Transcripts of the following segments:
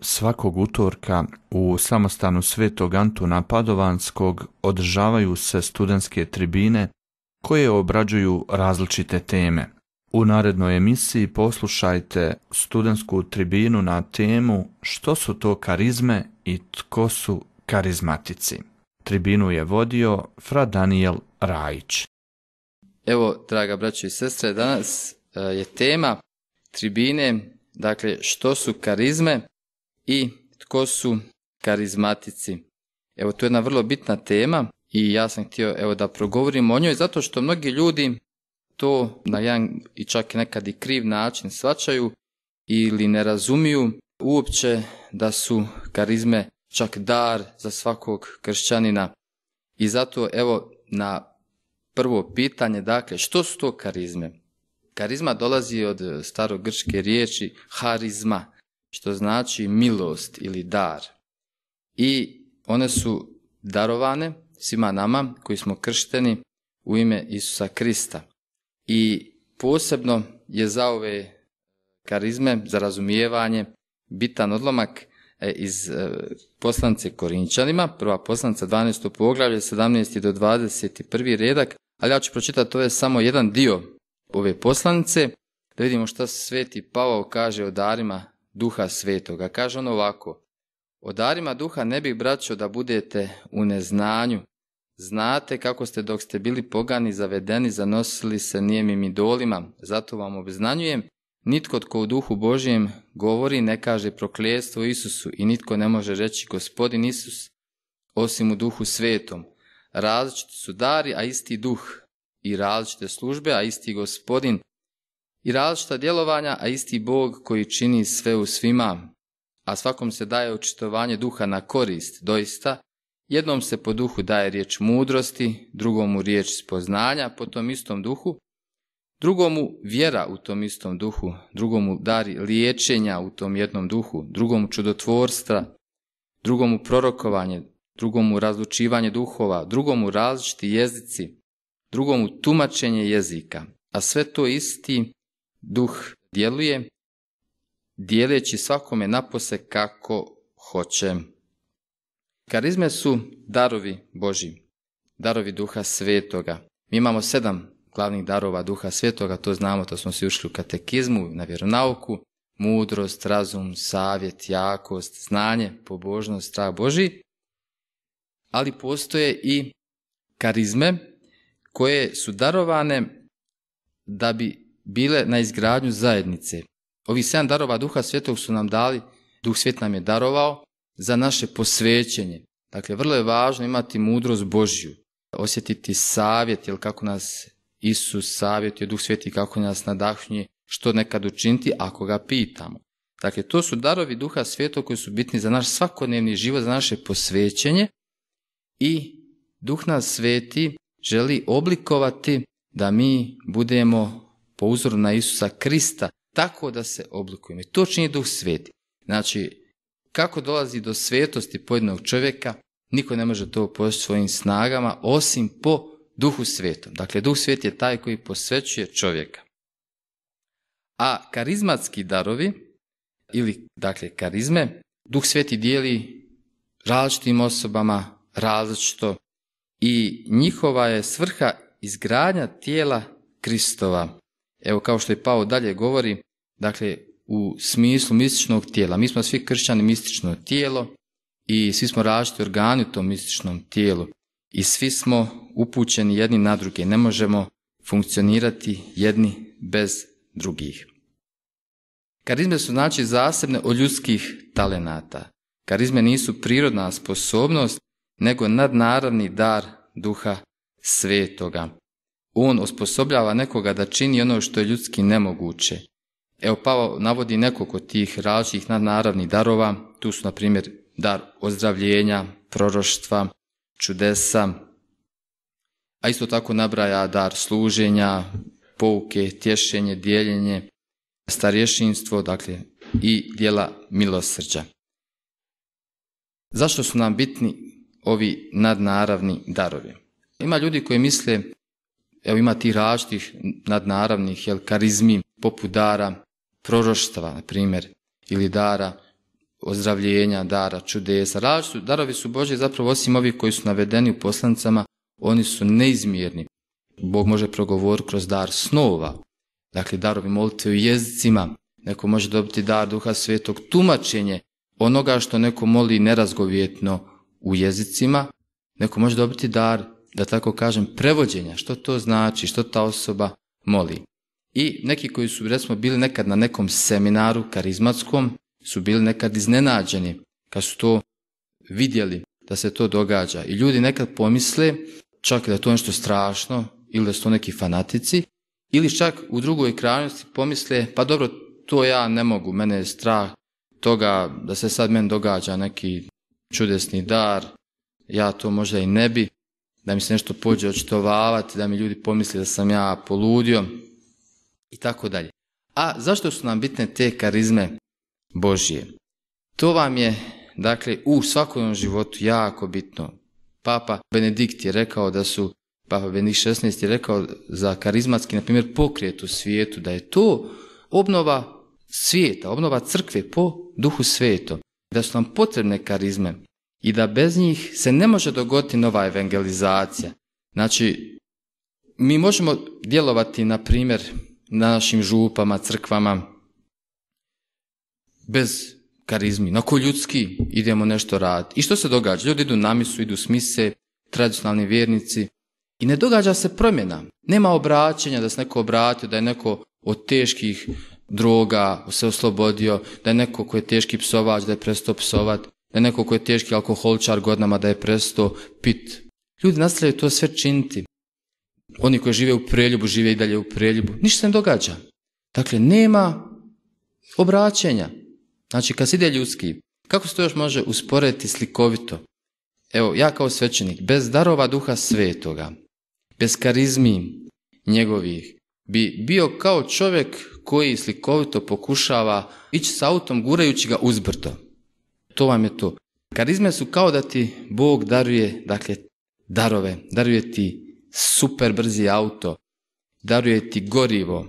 Svakog utorka u samostanu Svetog Antuna Padovanskog održavaju se studentske tribine koje obrađuju različite teme. U narednoj emisiji poslušajte studentsku tribinu na temu Što su to karizme i tko su karizmatici. Tribinu je vodio fra Daniel Rajić. Evo, draga braće i sestre, danas e, je tema tribine, dakle, što su karizme i tko su karizmatici. Evo, to je jedna vrlo bitna tema i ja sam htio evo, da progovorim o njoj, zato što mnogi ljudi to na jedan i čak nekad i kriv način svačaju ili ne razumiju uopće da su karizme čak dar za svakog kršćanina. I zato evo na prvo pitanje, dakle, što su to karizme? Karizma dolazi od grčke riječi harizma, što znači milost ili dar. I one su darovane svima nama koji smo kršteni u ime Isusa Krista. I posebno je za ove karizme, za razumijevanje, bitan odlomak e, iz e, poslance Korinčanima, prva poslanica 12. poglavlje 17. do 21. redak, ali ja ću pročitati, to je samo jedan dio ove poslanice, da vidimo što sveti Pavao kaže o darima duha svetoga. Kaže on ovako, o darima duha ne bih braćo da budete u neznanju. Znate kako ste dok ste bili pogani, zavedeni, zanosili se nijemim idolima. Zato vam obznanjujem, nitko tko u duhu Božijem govori ne kaže prokljestvo Isusu i nitko ne može reći gospodin Isus osim u duhu svetom. Različiti su dari, a isti duh i različite službe, a isti gospodin i različita djelovanja, a isti Bog koji čini sve u svima, a svakom se daje očitovanje duha na korist, doista, jednom se po duhu daje riječ mudrosti, drugomu riječ spoznanja po tom istom duhu, drugomu vjera u tom istom duhu, drugomu dari liječenja u tom jednom duhu, drugomu čudotvorstva, drugomu prorokovanje, drugomu razlučivanje duhova, drugomu različiti jezici, drugomu tumačenje jezika, a sve to isti duh djeluje, dijeleći svakome napose kako hoće. Karizme su darovi Boži, darovi duha svetoga. Mi imamo sedam glavnih darova duha svetoga, to znamo, to smo se ušli u katekizmu, na vjeronauku, mudrost, razum, savjet, jakost, znanje, pobožnost, strah Boži, ali postoje i karizme koje su darovane da bi bile na izgradnju zajednice. Ovi sedam darova duha svjetog su nam dali, duh svijet nam je darovao za naše posvećenje. Dakle, vrlo je važno imati mudrost Božju, osjetiti savjet, jer kako nas Isus savjetuje, duh sveti kako nas nadahnje, što nekad učiniti ako ga pitamo. Dakle, to su darovi duha svjetog koji su bitni za naš svakodnevni život, za naše posvećenje i duh nas sveti želi oblikovati da mi budemo po uzoru na Isusa Krista, tako da se oblikujemo. I to čini Duh Sveti. Znači, kako dolazi do svetosti pojedinog čovjeka, niko ne može to postići svojim snagama, osim po Duhu Svetom. Dakle, Duh Svet je taj koji posvećuje čovjeka. A karizmatski darovi, ili dakle karizme, Duh Sveti dijeli različitim osobama različito i njihova je svrha izgradnja tijela Kristova evo kao što je Pao dalje govori, dakle u smislu mističnog tijela. Mi smo svi kršćani mistično tijelo i svi smo različiti organi u tom mističnom tijelu i svi smo upućeni jedni na druge. Ne možemo funkcionirati jedni bez drugih. Karizme su znači zasebne od ljudskih talenata. Karizme nisu prirodna sposobnost, nego nadnaravni dar duha svetoga. On osposobljava nekoga da čini ono što je ljudski nemoguće. Evo Pavo navodi nekoliko tih različitih nadnaravnih darova, tu su na primjer dar ozdravljenja, proroštva, čudesa, a isto tako nabraja dar služenja, pouke, tješenje, dijeljenje, starješinstvo, dakle i dijela milosrđa. Zašto su nam bitni ovi nadnaravni darovi? Ima ljudi koji misle Evo ima tih različitih nadnaravnih jel, karizmi, poput dara proroštva, na primjer, ili dara ozdravljenja, dara čudesa. darovi su Božji zapravo osim ovih koji su navedeni u poslancama, oni su neizmjerni. Bog može progovor kroz dar snova, dakle darovi molitve u jezicima, neko može dobiti dar duha svetog, tumačenje onoga što neko moli nerazgovjetno u jezicima, neko može dobiti dar da tako kažem, prevođenja, što to znači, što ta osoba moli. I neki koji su, recimo, bili nekad na nekom seminaru karizmatskom, su bili nekad iznenađeni kad su to vidjeli, da se to događa. I ljudi nekad pomisle čak da je to nešto strašno ili da su to neki fanatici, ili čak u drugoj krajnosti pomisle, pa dobro, to ja ne mogu, mene je strah toga da se sad meni događa neki čudesni dar, ja to možda i ne bi, da mi se nešto pođe očitovavati, da mi ljudi pomisle da sam ja poludio i tako dalje. A zašto su nam bitne te karizme Božije? To vam je, dakle, u svakodnevnom životu jako bitno. Papa Benedikt je rekao da su, Papa Benedikt XVI je rekao za karizmatski, na primjer, pokret u svijetu, da je to obnova svijeta, obnova crkve po duhu svetom, da su nam potrebne karizme i da bez njih se ne može dogoditi nova evangelizacija. Znači, mi možemo djelovati, na primjer, na našim župama, crkvama, bez karizmi, onako ljudski idemo nešto raditi. I što se događa? Ljudi idu na misu, idu smise, tradicionalni vjernici, i ne događa se promjena. Nema obraćenja da se neko obratio, da je neko od teških droga se oslobodio, da je neko koji je teški psovač, da je prestao psovat da neko ko je teški alkoholčar godinama da je presto pit. Ljudi nastavljaju to sve činiti. Oni koji žive u preljubu, žive i dalje u preljubu. Ništa se ne događa. Dakle, nema obraćenja. Znači, kad se ide ljudski, kako se to još može usporediti slikovito? Evo, ja kao svećenik, bez darova duha svetoga, bez karizmi njegovih, bi bio kao čovjek koji slikovito pokušava ići s autom gurajući ga uzbrto. To vam je to. Karizme su kao da ti Bog daruje, dakle, darove. Daruje ti super brzi auto. Daruje ti gorivo.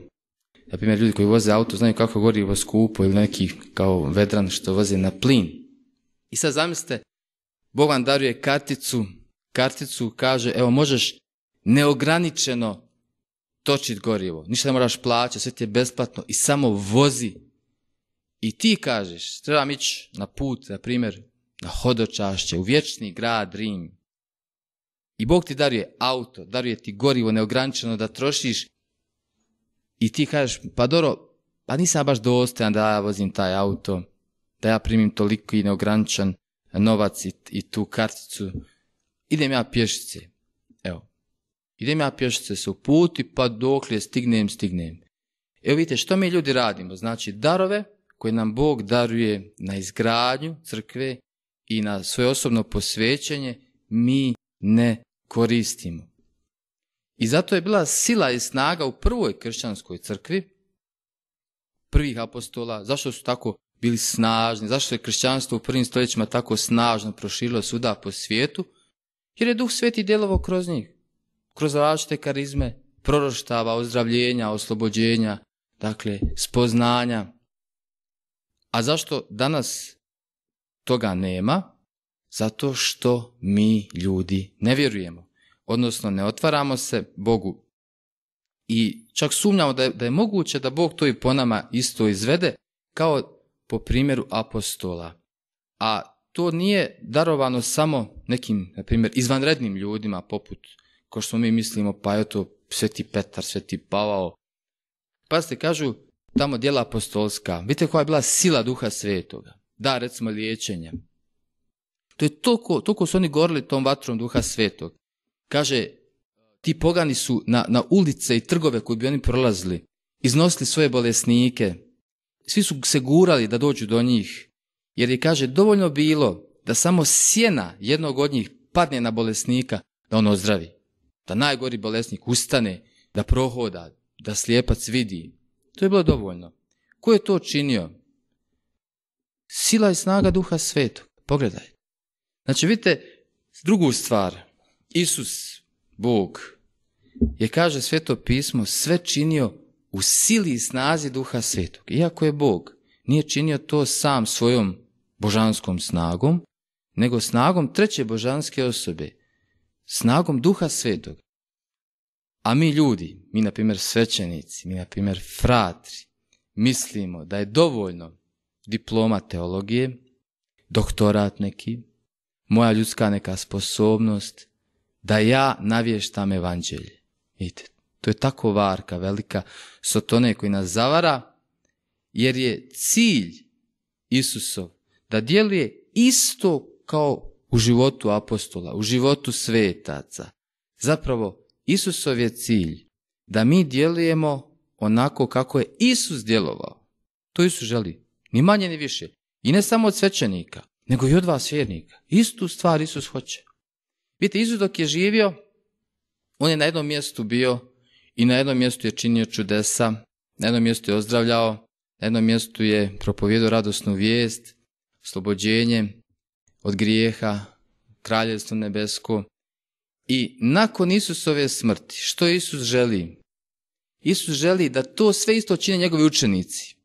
Na primjer, ljudi koji voze auto znaju kako gorivo skupo ili neki kao vedran što voze na plin. I sad zamislite, Bog vam daruje karticu, karticu kaže, evo možeš neograničeno točit gorivo, ništa ne moraš plaćati, sve ti je besplatno i samo vozi i ti kažeš, trebam ići na put, na primjer, na hodočašće, u vječni grad Rim. I Bog ti daruje auto, daruje ti gorivo neograničeno da trošiš i ti kažeš, pa dobro, pa nisam baš dostajan da ja vozim taj auto, da ja primim toliko i neograničan novac i, i tu karticu. Idem ja pješice, evo. Idem ja pješice se u puti, pa dokle stignem, stignem. Evo vidite, što mi ljudi radimo? Znači, darove koje nam Bog daruje na izgradnju crkve i na svoje osobno posvećenje, mi ne koristimo. I zato je bila sila i snaga u prvoj kršćanskoj crkvi, prvih apostola, zašto su tako bili snažni, zašto je kršćanstvo u prvim stoljećima tako snažno proširilo suda po svijetu, jer je Duh Sveti djelovao kroz njih, kroz različite karizme, proroštava, ozdravljenja, oslobođenja, dakle, spoznanja. A zašto danas toga nema? Zato što mi ljudi ne vjerujemo. Odnosno ne otvaramo se Bogu. I čak sumnjamo da je, moguće da Bog to i po nama isto izvede kao po primjeru apostola. A to nije darovano samo nekim, na primjer, izvanrednim ljudima poput, ko što mi mislimo, pa je to sveti Petar, sveti Pavao. Pa se kažu, tamo djela apostolska, vidite koja je bila sila duha svetoga, da recimo liječenje. To je toliko, toliko su oni gorili tom vatrom duha svetog. Kaže, ti pogani su na, na ulice i trgove koji bi oni prolazili, iznosili svoje bolesnike, svi su se gurali da dođu do njih, jer je, kaže, dovoljno bilo da samo sjena jednog od njih padne na bolesnika da on ozdravi. Da najgori bolesnik ustane, da prohoda, da slijepac vidi, to je bilo dovoljno. Ko je to činio? Sila i snaga duha svetog. Pogledaj. Znači vidite drugu stvar. Isus, Bog, je kaže sveto pismo sve činio u sili i snazi duha svetog. Iako je Bog, nije činio to sam svojom božanskom snagom, nego snagom treće božanske osobe, snagom duha svetog. A mi ljudi, mi, na primjer, svećenici, mi, na primjer, fratri, mislimo da je dovoljno diploma teologije, doktorat neki, moja ljudska neka sposobnost, da ja navještam evanđelje. Vidite, to je tako varka velika sotone koji nas zavara, jer je cilj Isusov da djeluje isto kao u životu apostola, u životu svetaca. Zapravo, Isusov je cilj da mi djelujemo onako kako je Isus djelovao. To Isus želi. Ni manje ni više. I ne samo od svećenika, nego i od vas vjernika. Istu stvar Isus hoće. Vidite, Isus dok je živio, on je na jednom mjestu bio i na jednom mjestu je činio čudesa, na jednom mjestu je ozdravljao, na jednom mjestu je propovjedao radosnu vijest, slobođenje od grijeha, kraljevstvo nebesko, i nakon Isusove smrti, što Isus želi? Isus želi da to sve isto čine njegovi učenici.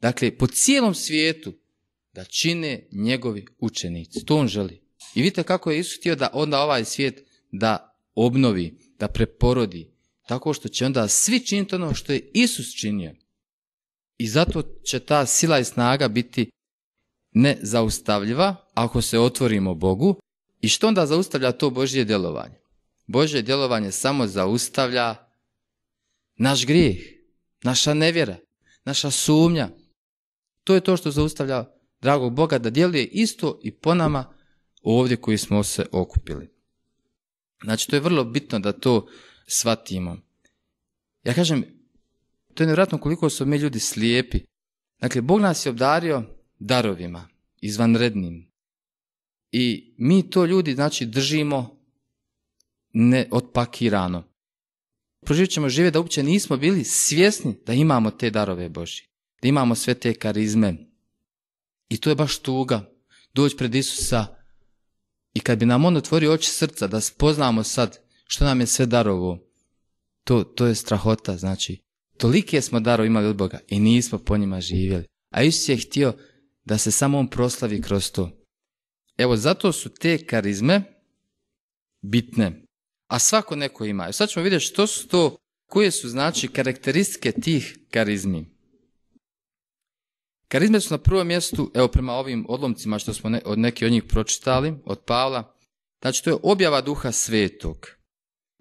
Dakle, po cijelom svijetu da čine njegovi učenici. To on želi. I vidite kako je Isus htio da onda ovaj svijet da obnovi, da preporodi, tako što će onda svi činiti ono što je Isus činio. I zato će ta sila i snaga biti nezaustavljiva ako se otvorimo Bogu i što onda zaustavlja to Božje djelovanje? Božje djelovanje samo zaustavlja naš grijeh, naša nevjera, naša sumnja. To je to što zaustavlja dragog Boga da djeluje isto i po nama ovdje koji smo se okupili. Znači, to je vrlo bitno da to shvatimo. Ja kažem, to je nevjerojatno koliko su mi ljudi slijepi. Dakle, Bog nas je obdario darovima, izvanrednim, i mi to ljudi, znači, držimo neotpakirano. Proživit ćemo žive da uopće nismo bili svjesni da imamo te darove Božje, da imamo sve te karizme. I to je baš tuga, doći pred Isusa i kad bi nam on otvorio oči srca da spoznamo sad što nam je sve darovo, to, to je strahota, znači. Tolike smo darove imali od Boga i nismo po njima živjeli. A Isus je htio da se samo on proslavi kroz to. Evo, zato su te karizme bitne. A svako neko ima. sad ćemo vidjeti što su to, koje su znači karakteristike tih karizmi. Karizme su na prvom mjestu, evo prema ovim odlomcima što smo ne, od neki od njih pročitali, od Pavla, znači to je objava duha svetog.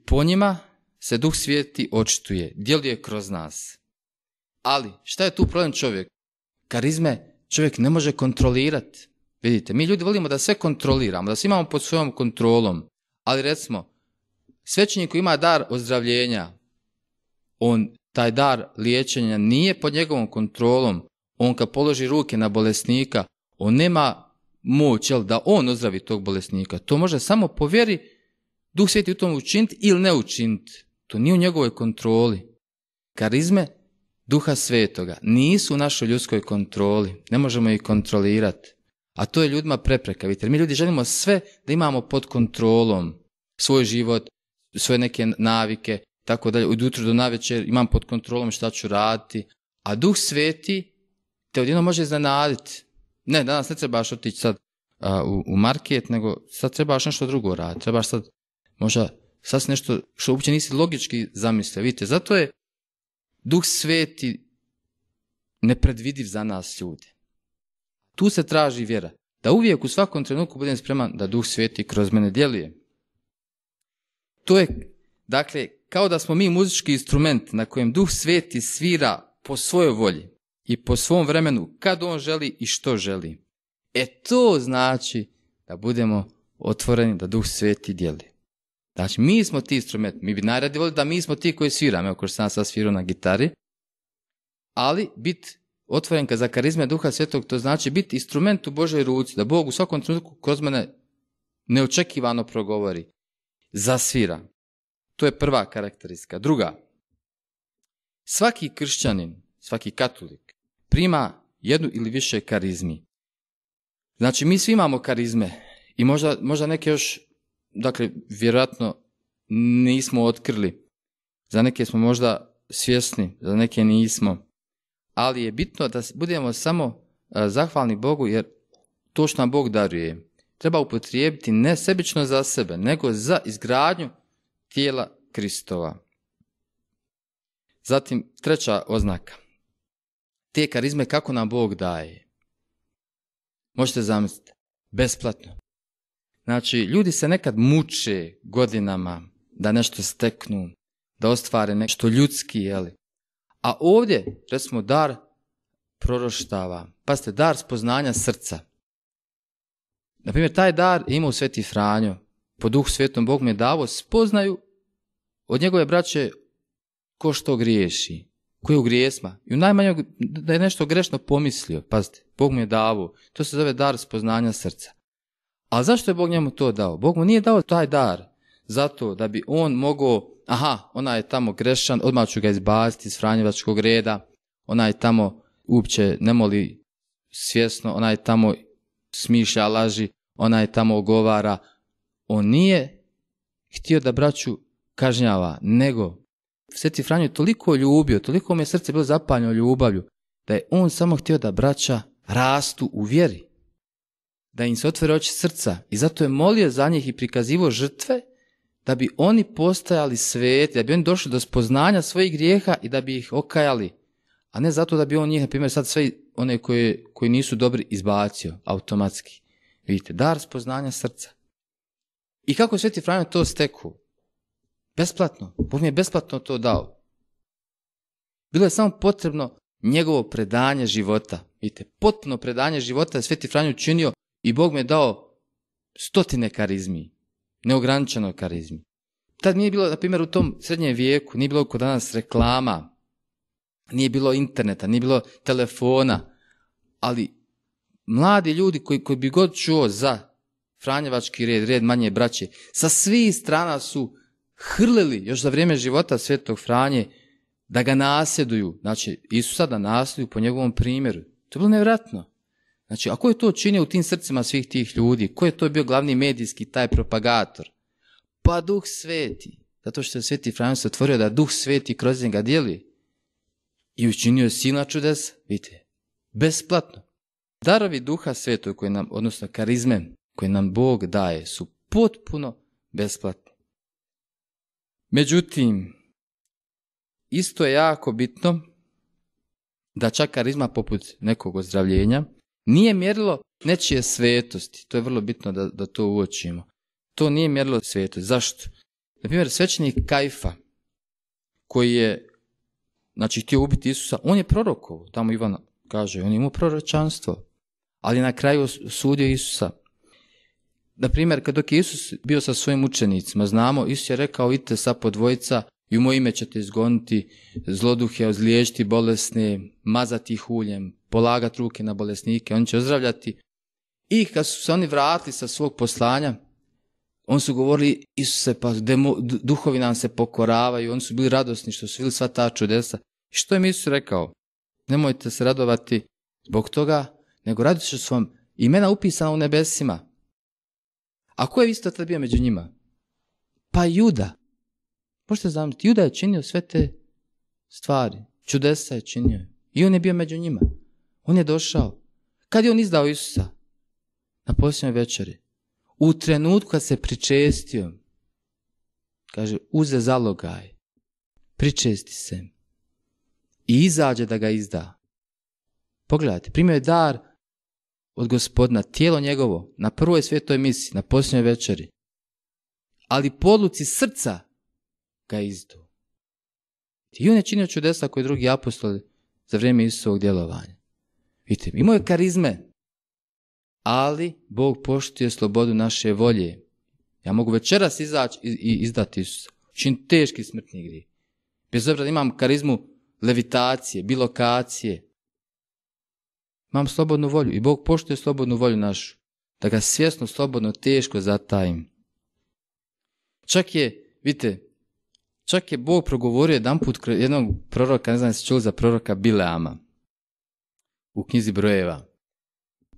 Po njima se duh svijeti očituje, djeluje kroz nas. Ali, šta je tu problem čovjek? Karizme čovjek ne može kontrolirati. Vidite, mi ljudi volimo da sve kontroliramo, da sve imamo pod svojom kontrolom, ali recimo, svećenik koji ima dar ozdravljenja, on taj dar liječenja nije pod njegovom kontrolom, on kad položi ruke na bolesnika, on nema moć jel, da on ozdravi tog bolesnika. To može samo povjeri, Duh svijeti u tom učiniti ili ne učiniti. To nije u njegovoj kontroli. Karizme Duha Svetoga nisu u našoj ljudskoj kontroli. Ne možemo ih kontrolirati. A to je ljudima prepreka, vidite. Mi ljudi želimo sve da imamo pod kontrolom. Svoj život, svoje neke navike, tako dalje. Od jutra do navečer imam pod kontrolom šta ću raditi. A duh sveti te odjedno može iznenaditi. Ne, danas ne trebaš otići sad u, u market, nego sad trebaš nešto drugo raditi. Trebaš sad možda sad nešto što uopće nisi logički zamislio. Vidite, zato je duh sveti nepredvidiv za nas ljude. Tu se traži vjera. Da uvijek u svakom trenutku budem spreman da Duh Sveti kroz mene djeluje. To je, dakle, kao da smo mi muzički instrument na kojem Duh Sveti svira po svojoj volji i po svom vremenu kad on želi i što želi. E to znači da budemo otvoreni, da Duh Sveti djeluje. Znači, mi smo ti instrument. Mi bi najradije volili da mi smo ti koji sviramo. Evo, kao sam sad svirao na gitari. Ali, bit otvorenka za karizme duha svjetog, to znači biti instrument u Božoj ruci, da Bog u svakom trenutku kroz mene neočekivano progovori, zasvira. To je prva karakteristika. Druga, svaki kršćanin, svaki katolik, prima jednu ili više karizmi. Znači, mi svi imamo karizme i možda, možda neke još, dakle, vjerojatno nismo otkrili. Za neke smo možda svjesni, za neke nismo ali je bitno da budemo samo e, zahvalni Bogu jer to što nam Bog daruje treba upotrijebiti ne sebično za sebe, nego za izgradnju tijela Kristova. Zatim treća oznaka. Te karizme kako nam Bog daje. Možete zamisliti. Besplatno. Znači, ljudi se nekad muče godinama da nešto steknu, da ostvare nešto ljudski, jeli? A ovdje, recimo, dar proroštava. Pazite, dar spoznanja srca. Naprimjer, taj dar ima u Sveti Franjo. Po duhu svetom Bog mi je davo spoznaju od njegove braće ko što griješi, koji je u grijesma. I u najmanju da je nešto grešno pomislio. Pazite, Bog mu je davo. To se zove dar spoznanja srca. A zašto je Bog njemu to dao? Bog mu nije dao taj dar zato da bi on mogao, aha, ona je tamo grešan, odmah ću ga izbaciti iz Franjevačkog reda, ona je tamo uopće ne moli svjesno, ona je tamo smišlja laži, ona je tamo ogovara. On nije htio da braću kažnjava, nego Sveti Franjo toliko ljubio, toliko mu je srce bilo zapaljeno ljubavlju, da je on samo htio da braća rastu u vjeri, da im se otvore oči srca i zato je molio za njih i prikazivo žrtve da bi oni postajali sveti, da bi oni došli do spoznanja svojih grijeha i da bi ih okajali. A ne zato da bi on njih, na primjer, sad sve one koje, koji nisu dobri izbacio automatski. Vidite, dar spoznanja srca. I kako Sveti Franjo to steku? Besplatno. Bog mi je besplatno to dao. Bilo je samo potrebno njegovo predanje života. Vidite, potpuno predanje života je Sveti Franjo učinio i Bog mi je dao stotine karizmi neograničenoj karizmi. Tad nije bilo, na primjer, u tom srednjem vijeku, nije bilo kod danas reklama, nije bilo interneta, nije bilo telefona, ali mladi ljudi koji, koji bi god čuo za Franjevački red, red manje braće, sa svih strana su hrlili još za vrijeme života svetog Franje da ga nasjeduju. Znači, Isusa sada nasjeduju po njegovom primjeru. To je bilo nevratno. Znači, a ko je to učinio u tim srcima svih tih ljudi? Ko je to bio glavni medijski taj propagator? Pa duh sveti. Zato što je sveti Franjus otvorio da duh sveti kroz njega dijeli. I učinio sina čudes, vidite, besplatno. Darovi duha svetoj, koji nam, odnosno karizme koje nam Bog daje su potpuno besplatni. Međutim, isto je jako bitno da čak karizma poput nekog ozdravljenja nije mjerilo nečije svetosti, to je vrlo bitno da, da to uočimo. To nije mjerilo svetosti. Zašto? Na primjer, svećenik Kajfa, koji je znači, htio ubiti Isusa, on je prorokovo, tamo Ivan kaže, on je imao proročanstvo, ali na kraju sudio Isusa. Na primjer, kad dok je Isus bio sa svojim učenicima, znamo, Isus je rekao, idite sa podvojica i u moje ime ćete izgoniti zloduhe, ozliječiti bolesne, mazati ih uljem, polagati ruke na bolesnike, oni će ozdravljati. I kad su se oni vratili sa svog poslanja, on su govorili, Isuse, pa duhovi nam se pokoravaju, oni su bili radosni što su bili sva ta čudesa. Što je Isus rekao? Nemojte se radovati zbog toga, nego radit ću svom imena upisana u nebesima. A ko je isto tad bio među njima? Pa Juda. Možete zamisliti, Juda je činio sve te stvari, čudesa je činio. I on je bio među njima. On je došao. Kad je on izdao Isusa? Na posljednjoj večeri. U trenutku kad se pričestio, kaže, uze zalogaj, pričesti se i izađe da ga izda. Pogledajte, primio je dar od gospodina, tijelo njegovo, na prvoj svetoj misi, na posljednjoj večeri. Ali po srca ga izdu. I on je činio čudesa koji drugi apostoli za vrijeme Isusovog djelovanja. Vidite, imao je karizme, ali Bog poštuje slobodu naše volje. Ja mogu večeras izaći i izdati Isusa. Čin teški smrtni grije. Bez obzira imam karizmu levitacije, bilokacije. Imam slobodnu volju i Bog poštuje slobodnu volju našu. Da ga svjesno, slobodno, teško zatajim. Čak je, vidite, Čak je Bog progovorio jedan put jednog proroka, ne znam se čuli za proroka Bileama u knjizi Brojeva.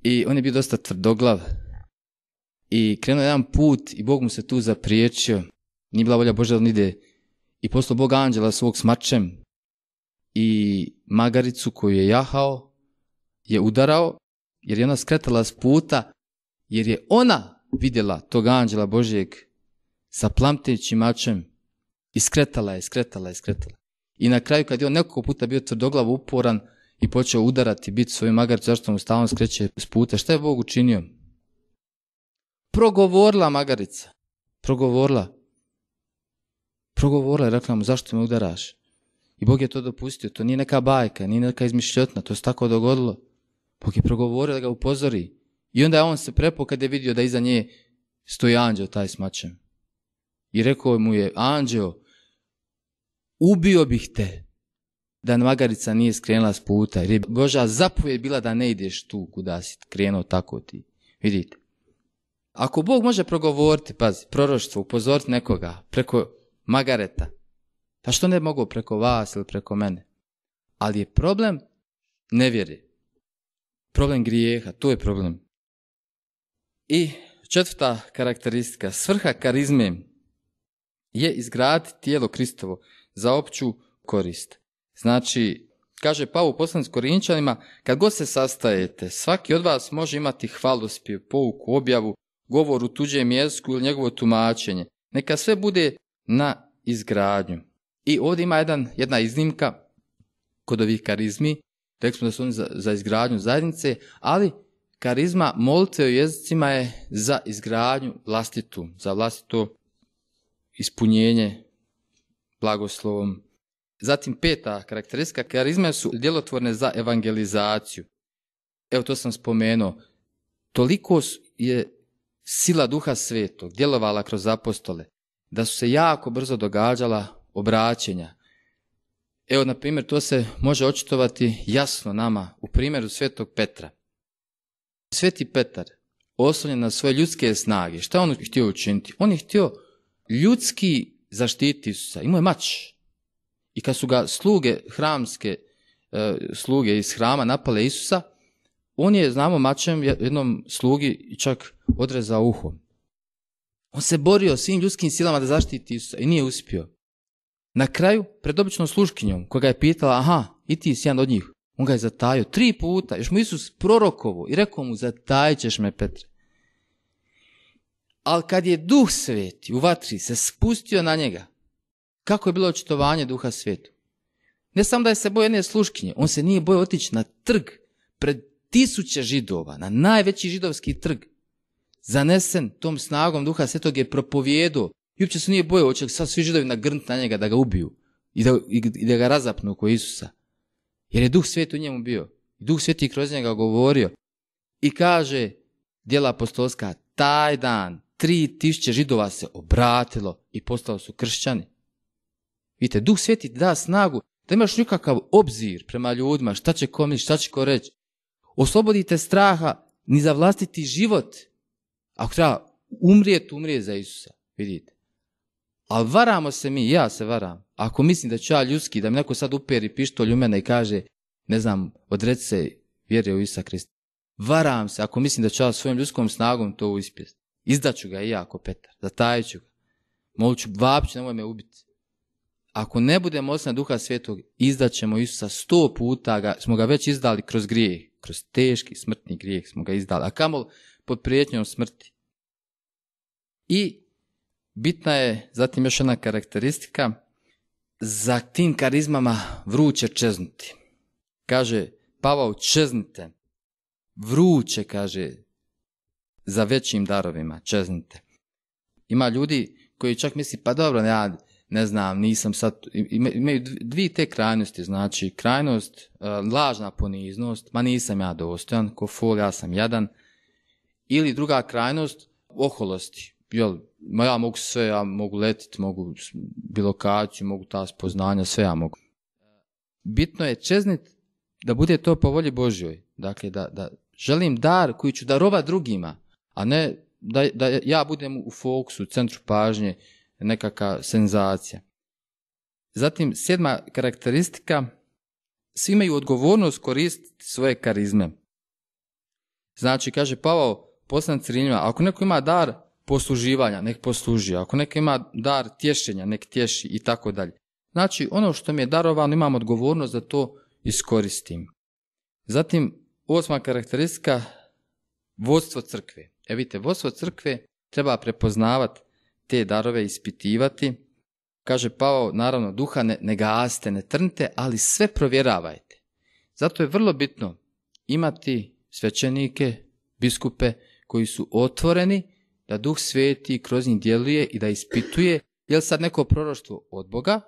I on je bio dosta tvrdoglav i krenuo jedan put i Bog mu se tu zapriječio. Nije bila volja Božja da on ide. I poslao Bog anđela svog s mačem i magaricu koju je jahao je udarao jer je ona skretala s puta jer je ona vidjela tog anđela Božjeg sa plamtećim mačem skretala je, skretala je, skretala. I na kraju kad je on nekoliko puta bio tvrdoglav uporan i počeo udarati bit svojim magarcu, zašto mu stalno skreće s puta, šta je Bog učinio? Progovorila magarica. Progovorila. Progovorila je, rekla mu zašto me udaraš. I Bog je to dopustio. To nije neka bajka, nije neka izmišljotna. To se tako dogodilo. Bog je progovorio da ga upozori. I onda je on se prepo kad je vidio da iza nje stoji anđeo taj s i rekao mu je, anđeo, ubio bih te da magarica nije skrenula s puta. Jer je Boža zapovjed bila da ne ideš tu kuda si krenuo tako ti. Vidite. Ako Bog može progovoriti, pazi, proroštvo, upozoriti nekoga preko magareta, pa što ne mogu preko vas ili preko mene? Ali je problem nevjeri. Problem grijeha, to je problem. I četvrta karakteristika, svrha karizme je izgraditi tijelo Kristovo za opću korist. Znači, kaže Pavu poslanic Korinčanima, kad god se sastajete, svaki od vas može imati hvalospjev, pouku, objavu, govor u tuđem jeziku ili njegovo tumačenje. Neka sve bude na izgradnju. I ovdje ima jedan, jedna iznimka kod ovih karizmi, rekli smo da su oni za, za izgradnju zajednice, ali karizma molitve o jezicima je za izgradnju vlastitu, za vlastito ispunjenje blagoslovom. Zatim peta karakteristika, karizme su djelotvorne za evangelizaciju. Evo to sam spomenuo. Toliko je sila duha svetog djelovala kroz apostole, da su se jako brzo događala obraćenja. Evo, na primjer, to se može očitovati jasno nama u primjeru svetog Petra. Sveti Petar oslonjen na svoje ljudske snage. Šta on htio učiniti? On je htio ljudski zaštiti Isusa. Imao je mač. I kad su ga sluge hramske, e, sluge iz hrama napale Isusa, on je, znamo, mačem jednom slugi čak odrezao uho. On se borio svim ljudskim silama da zaštiti Isusa i nije uspio. Na kraju, pred običnom sluškinjom, koja ga je pitala, aha, i ti si jedan od njih, on ga je zatajio tri puta, još mu Isus prorokovo i rekao mu, zatajit ćeš me, Petre ali kad je duh sveti u vatri se spustio na njega, kako je bilo očitovanje duha svetu? Ne samo da je se boje jedne sluškinje, on se nije bojao otići na trg pred tisuće židova, na najveći židovski trg. Zanesen tom snagom duha svetog je propovjedo i uopće se nije bojao hoće sad svi židovi nagrnuti na njega da ga ubiju i da, i, da ga razapnu oko Isusa. Jer je duh sveti u njemu bio. Duh sveti kroz njega govorio i kaže, djela apostolska, taj dan Tri tisuće židova se obratilo i postalo su kršćani. Vidite, Duh Sveti da snagu da imaš nikakav obzir prema ljudima, šta će ko šta će ko reći. Oslobodite straha ni za vlastiti život. Ako treba umrijet, umrije za Isusa. Vidite. Ali varamo se mi, ja se varam. Ako mislim da ću ja ljudski, da mi neko sad uperi pištolj u mene i kaže, ne znam, odreci se vjere u Isa Krista. Varam se ako mislim da ću ja svojom ljudskom snagom to uspjeti. Izdaću ga i ja, ako Petar. Zatajit ću ga. Molit ću, nemoj me ubiti. Ako ne budemo osna duha svetog, ćemo Isusa sto puta, ga, smo ga već izdali kroz grijeh, kroz teški smrtni grijeh smo ga izdali, a kamol pod prijetnjom smrti. I bitna je, zatim još jedna karakteristika, za tim karizmama vruće čeznuti. Kaže, Pavao, čeznite. Vruće, kaže, za većim darovima, čeznite. Ima ljudi koji čak misli, pa dobro, ja ne znam, nisam sad, imaju dvije te krajnosti, znači krajnost, e, lažna poniznost, ma nisam ja dostojan, ko fol, ja sam jadan, ili druga krajnost, oholosti, jel, ma ja mogu sve, ja mogu letiti, mogu bilokaciju, mogu ta spoznanja, sve ja mogu. Bitno je čeznit da bude to po volji Božjoj, dakle da, da želim dar koji ću darova drugima, a ne da, da ja budem u fokusu, u centru pažnje, nekakva senzacija. Zatim, sedma karakteristika, svi imaju odgovornost koristiti svoje karizme. Znači, kaže Pavao, poslan crinjima, ako neko ima dar posluživanja, nek posluži, ako neko ima dar tješenja, nek tješi i tako dalje. Znači, ono što mi je darovano, imam odgovornost da to iskoristim. Zatim, osma karakteristika, vodstvo crkve. E vidite, vodstvo crkve treba prepoznavati te darove, ispitivati. Kaže Pao, naravno, duha ne, ne gaste, ne trnite, ali sve provjeravajte. Zato je vrlo bitno imati svećenike, biskupe koji su otvoreni da duh sveti kroz njih djeluje i da ispituje je li sad neko proroštvo od Boga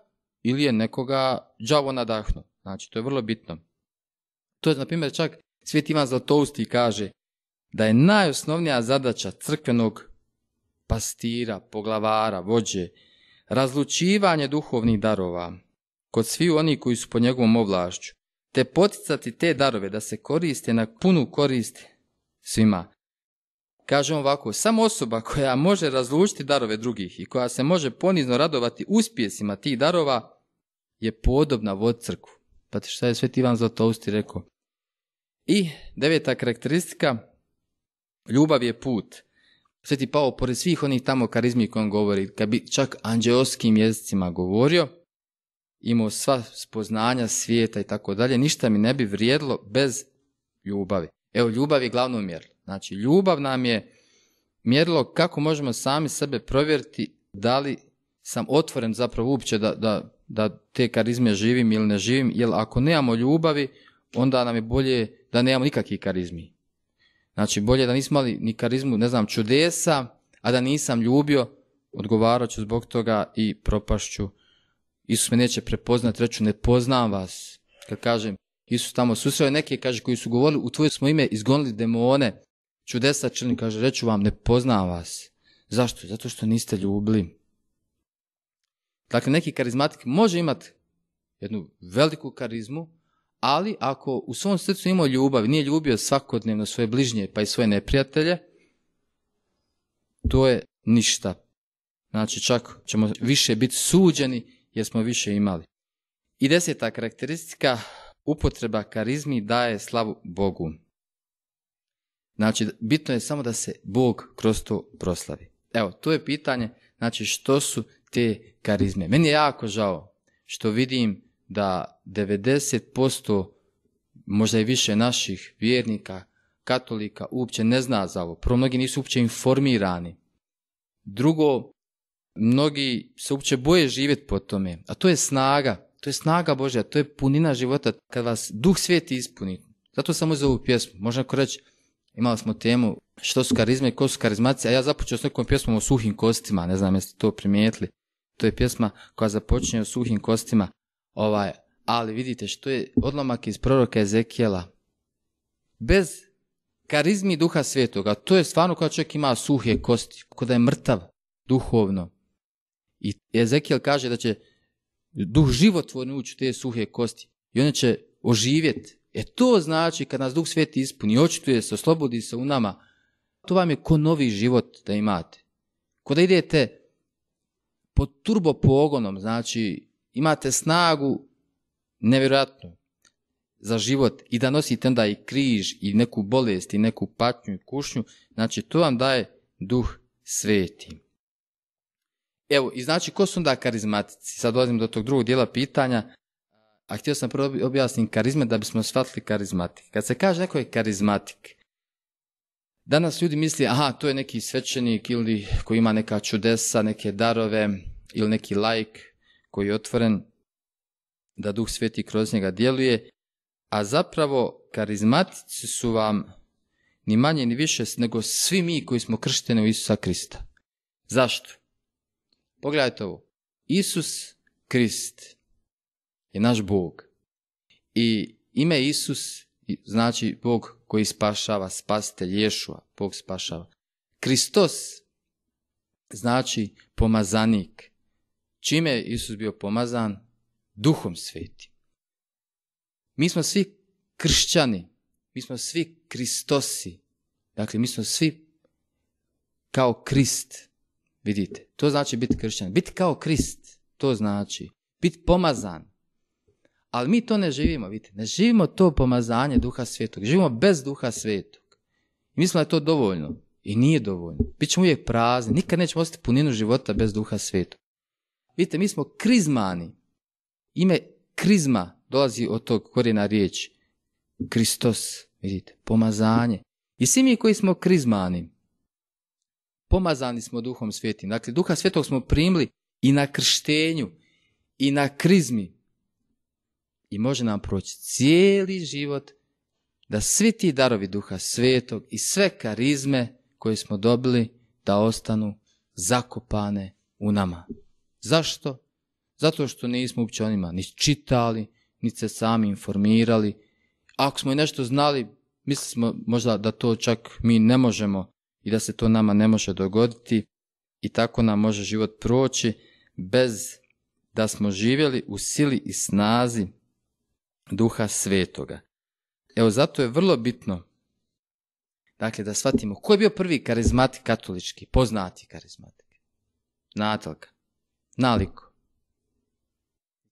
ili je nekoga đavo nadahnuo. Znači, to je vrlo bitno. To je, na primjer, čak Sveti Ivan Zlatousti kaže da je najosnovnija zadaća crkvenog pastira, poglavara, vođe, razlučivanje duhovnih darova kod sviju onih koji su po njegovom ovlašću, te poticati te darove da se koriste na punu korist svima. Kažem ovako, samo osoba koja može razlučiti darove drugih i koja se može ponizno radovati uspjesima tih darova je podobna vod crku. Pa šta je Sveti Ivan Zlatousti rekao? I deveta karakteristika, Ljubav je put. Sveti Pao, pored svih onih tamo karizmi koje on govori, kad bi čak anđeoskim jezicima govorio, imao sva spoznanja svijeta i tako dalje, ništa mi ne bi vrijedilo bez ljubavi. Evo, ljubav je glavno mjerilo. Znači, ljubav nam je mjerilo kako možemo sami sebe provjeriti da li sam otvoren zapravo uopće da, da, da te karizme živim ili ne živim, jer ako nemamo ljubavi, onda nam je bolje da nemamo nikakvih karizmi. Znači, bolje da nismo imali ni karizmu, ne znam, čudesa, a da nisam ljubio, odgovarat ću zbog toga i propašću. Isus me neće prepoznat, reću ne poznam vas. Kad kažem, Isus tamo susreo je neke, kaže, koji su govorili, u tvoje smo ime izgonili demone, čudesa čini, kaže, reću vam, ne poznam vas. Zašto? Zato što niste ljubili. Dakle, neki karizmatik može imati jednu veliku karizmu, ali ako u svom srcu imao ljubav, nije ljubio svakodnevno svoje bližnje pa i svoje neprijatelje, to je ništa. Znači čak ćemo više biti suđeni jer smo više imali. I deseta karakteristika, upotreba karizmi daje slavu Bogu. Znači, bitno je samo da se Bog kroz to proslavi. Evo, to je pitanje, znači što su te karizme. Meni je jako žao što vidim da 90% možda i više naših vjernika, katolika uopće ne zna za ovo. Prvo, mnogi nisu uopće informirani. Drugo, mnogi se uopće boje živjeti po tome. A to je snaga. To je snaga Božja, to je punina života. Kad vas duh svijeti ispuni. Zato sam uzeo ovu pjesmu. Možda ako reći, imali smo temu što su karizme i ko su karizmaci, a ja započeo s nekom pjesmom o suhim kostima, ne znam jeste to primijetili. To je pjesma koja započinje o suhim kostima. Ovaj, ali vidite što je odlomak iz proroka Ezekijela. Bez karizmi duha svetoga, to je stvarno kao čovjek ima suhe kosti, kada je mrtav duhovno. I Ezekiel kaže da će duh životvorni ući u te suhe kosti i one će oživjeti. E to znači kad nas duh sveti ispuni, očituje se, oslobodi se u nama, to vam je ko novi život da imate. kada idete pod turbo pogonom, znači imate snagu nevjerojatnu za život i da nosite onda i križ i neku bolest i neku patnju i kušnju, znači to vam daje duh sveti. Evo, i znači ko su onda karizmatici? Sad dolazim do tog drugog dijela pitanja, a htio sam prvo objasniti karizme da bismo shvatili karizmatik. Kad se kaže neko je karizmatik, danas ljudi misli, aha, to je neki svećenik ili koji ima neka čudesa, neke darove ili neki like koji je otvoren da Duh Sveti kroz njega djeluje, a zapravo karizmatici su vam ni manje ni više nego svi mi koji smo kršteni u Isusa Krista. Zašto? Pogledajte ovo. Isus Krist je naš Bog. I ime Isus znači Bog koji spašava, spaste, Ješua, Bog spašava. Kristos znači pomazanik. Čime je Isus bio pomazan? Duhom sveti. Mi smo svi kršćani, mi smo svi kristosi. Dakle, mi smo svi kao krist. Vidite, to znači biti kršćan. Biti kao krist, to znači biti pomazan. Ali mi to ne živimo, vidite. Ne živimo to pomazanje duha svetog. Živimo bez duha svetog. Mislim mislimo da je to dovoljno. I nije dovoljno. Bićemo uvijek prazni. Nikad nećemo ostati puninu života bez duha svetog. Vidite, mi smo krizmani. Ime krizma dolazi od tog korijena riječ Kristos, vidite, pomazanje. I svi mi koji smo krizmani, pomazani smo duhom svetim. Dakle, duha svetog smo primili i na krštenju, i na krizmi. I može nam proći cijeli život da svi ti darovi duha svetog i sve karizme koje smo dobili da ostanu zakopane u nama. Zašto? Zato što nismo uopće onima ni čitali, niti se sami informirali. Ako smo i nešto znali, mislili smo možda da to čak mi ne možemo i da se to nama ne može dogoditi i tako nam može život proći bez da smo živjeli u sili i snazi duha svetoga. Evo zato je vrlo bitno dakle da shvatimo ko je bio prvi karizmatik katolički, poznati karizmatik. Natalka. Naliko.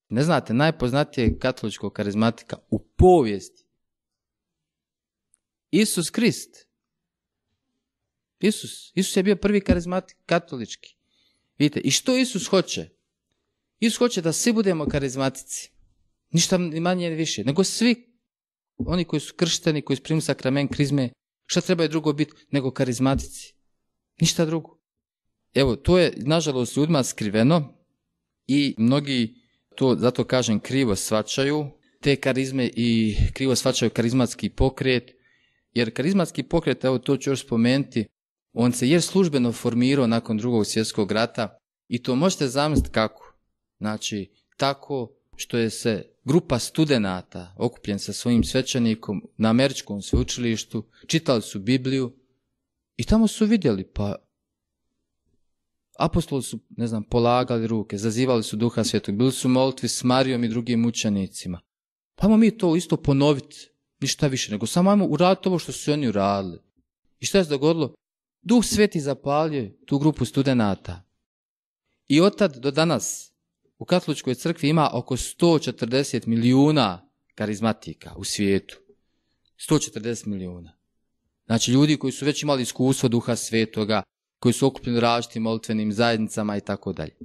Ne znate, najpoznatije katoličkog karizmatika u povijesti. Isus Krist. Isus. Isus je bio prvi karizmatik katolički. Vidite, i što Isus hoće? Isus hoće da svi budemo karizmatici. Ništa manje ni više. Nego svi oni koji su kršteni, koji su primili sakramen krizme, šta treba je drugo biti nego karizmatici? Ništa drugo. Evo, to je, nažalost, ljudima skriveno, i mnogi to, zato kažem, krivo svačaju te karizme i krivo svačaju karizmatski pokret, jer karizmatski pokret, evo to ću još spomenuti, on se je službeno formirao nakon drugog svjetskog rata i to možete zamisliti kako. Znači, tako što je se grupa studenata okupljen sa svojim svećenikom na američkom sveučilištu, čitali su Bibliju i tamo su vidjeli, pa apostoli su, ne znam, polagali ruke, zazivali su duha svjetog, bili su molitvi s Marijom i drugim učenicima. Pa mi to isto ponoviti, ništa više, nego samo ajmo uraditi ovo što su oni uradili. I šta se dogodilo? Duh sveti zapalio tu grupu studenata. I od tad do danas u katoličkoj crkvi ima oko 140 milijuna karizmatika u svijetu. 140 milijuna. Znači ljudi koji su već imali iskustvo duha svetoga, koji su okupljeni različitim molitvenim zajednicama i tako dalje.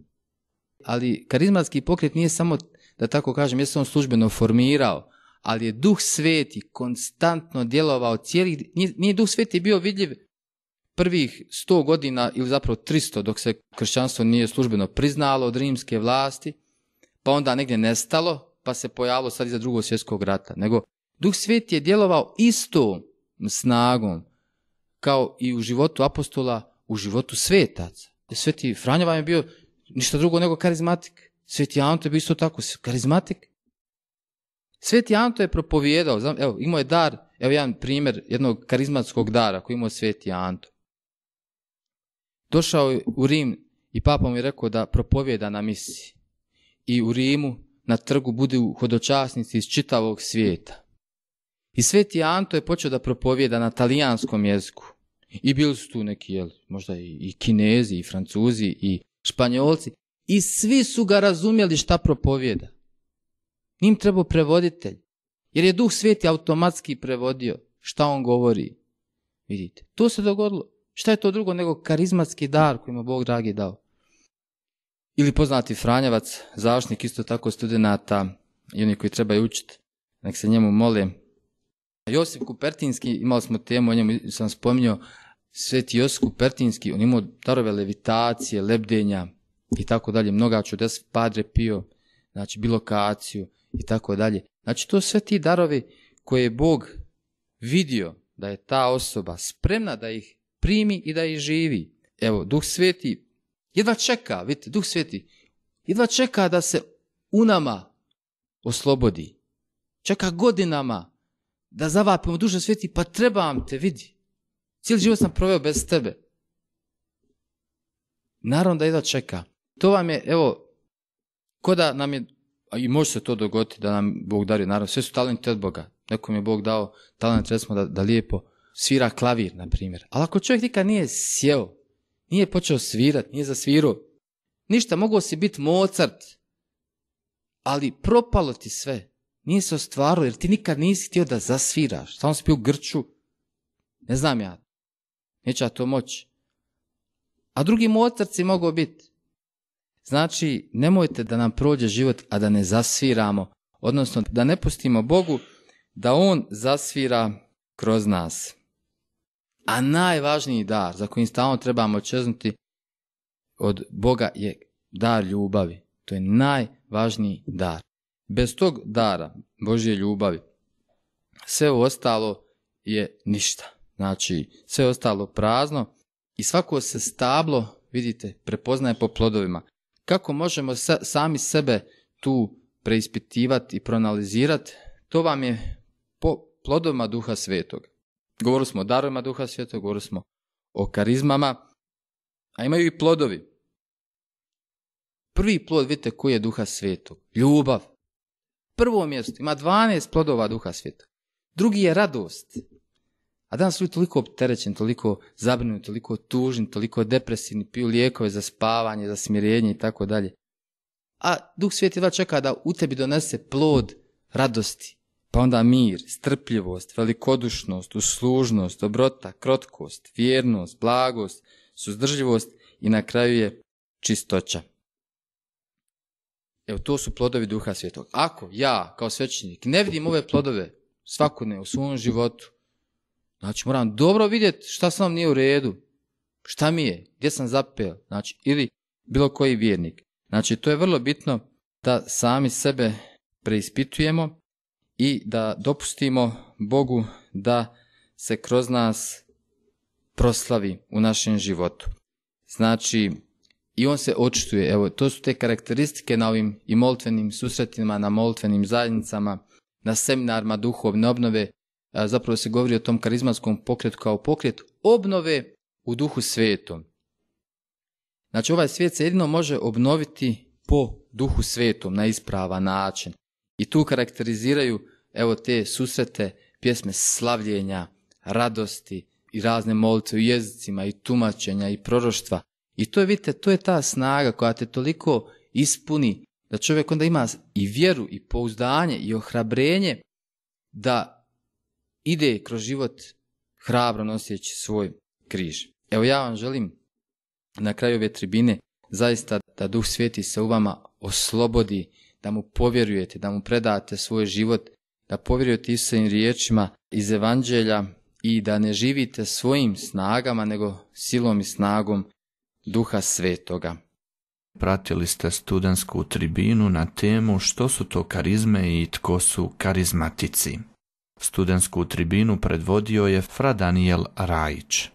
Ali karizmatski pokret nije samo, da tako kažem, jesu on službeno formirao, ali je duh sveti konstantno djelovao cijeli, nije, duh sveti bio vidljiv prvih 100 godina ili zapravo tristo, dok se kršćanstvo nije službeno priznalo od rimske vlasti, pa onda negdje nestalo, pa se pojavilo sad iza drugog svjetskog rata. Nego duh sveti je djelovao istom snagom kao i u životu apostola u životu svetaca. Sveti franjo vam je bio ništa drugo nego karizmatik. Sveti Anto je bio isto tako karizmatik. Sveti Anto je propovijedao, evo, imao je dar, evo jedan primjer jednog karizmatskog dara koji imao Sveti Anto. Došao je u Rim i papa mu je rekao da propovijeda na misiji. I u Rimu na trgu budu hodočasnici iz čitavog svijeta. I Sveti Anto je počeo da propovijeda na talijanskom jeziku. I bili su tu neki, jel, možda i, kinezi, i francuzi, i španjolci. I svi su ga razumjeli šta propovjeda. Nim trebao prevoditelj. Jer je duh svijeti automatski prevodio šta on govori. Vidite, to se dogodilo. Šta je to drugo nego karizmatski dar kojima Bog dragi dao? Ili poznati Franjevac, zašnik isto tako studenata i oni koji trebaju učiti, nek se njemu molim. Josip Kupertinski, imali smo temu, o njemu sam spominjao, Sveti Josku Pertinski, on imao darove levitacije, lebdenja i tako dalje, mnoga čudes, Padre Pio, znači bilokaciju i tako dalje. Znači to sve ti darovi koje je Bog vidio da je ta osoba spremna da ih primi i da ih živi. Evo, Duh Sveti jedva čeka, vidite, Duh Sveti jedva čeka da se u nama oslobodi. Čeka godinama da zavapimo duže sveti, pa trebam te, vidi. Cijeli život sam proveo bez tebe. Naravno da jedva čeka. To vam je, evo, ko da nam je, a i može se to dogoditi da nam Bog dario. naravno, sve su talenti od Boga. Nekom je Bog dao talent, recimo, da, da lijepo svira klavir, na primjer. Ali ako čovjek nikad nije sjeo, nije počeo svirat, nije zasvirao, ništa, mogao si biti Mozart, ali propalo ti sve. Nije se ostvarilo, jer ti nikad nisi htio da zasviraš. Samo si bio grču, ne znam ja, Neće to moći. A drugi mu otrci mogu biti. Znači, nemojte da nam prođe život, a da ne zasviramo, odnosno da ne pustimo Bogu da On zasvira kroz nas. A najvažniji dar za kojim stalno trebamo čeznuti od Boga je dar ljubavi. To je najvažniji dar. Bez tog dara Božje ljubavi sve ostalo je ništa. Znači, sve ostalo prazno i svako se stablo, vidite, prepoznaje po plodovima. Kako možemo sami sebe tu preispitivati i proanalizirati, to vam je po plodovima Duha Svetog. Govorili smo o darovima Duha Svetog, govorili smo o karizmama, a imaju i plodovi. Prvi plod, vidite, koji je Duha Svetog? Ljubav. Prvo mjesto, ima 12 plodova Duha Svetog. Drugi je radost. A danas ljudi toliko opterećen, toliko zabrinut, toliko tužni, toliko depresivni, piju lijekove za spavanje, za smirenje i tako dalje. A duh svijeti čeka da u tebi donese plod radosti, pa onda mir, strpljivost, velikodušnost, uslužnost, dobrota, krotkost, vjernost, blagost, suzdržljivost i na kraju je čistoća. Evo, to su plodovi duha svjetog. Ako ja, kao svećenik, ne vidim ove plodove svakodne u svom životu, Znači moram dobro vidjeti šta sam nije u redu, šta mi je, gdje sam zapeo, znači ili bilo koji vjernik. Znači to je vrlo bitno da sami sebe preispitujemo i da dopustimo Bogu da se kroz nas proslavi u našem životu. Znači, i on se očituje, evo, to su te karakteristike na ovim i molitvenim susretima, na moltvenim zajednicama, na seminarima duhovne obnove, zapravo se govori o tom karizmanskom pokretu kao pokret obnove u duhu svetom. Znači ovaj svijet se jedino može obnoviti po duhu svetom, na ispravan način. I tu karakteriziraju evo te susrete, pjesme slavljenja, radosti i razne molice u jezicima i tumačenja i proroštva. I to je, vidite, to je ta snaga koja te toliko ispuni da čovjek onda ima i vjeru i pouzdanje i ohrabrenje da ide kroz život hrabro nosjeći svoj križ. Evo ja vam želim na kraju ove tribine zaista da Duh Sveti se u vama oslobodi, da mu povjerujete, da mu predate svoj život, da povjerujete Isusovim riječima iz Evanđelja i da ne živite svojim snagama, nego silom i snagom Duha Svetoga. Pratili ste studentsku tribinu na temu što su to karizme i tko su karizmatici. Studentsku tribinu predvodio je fra Daniel Rajić.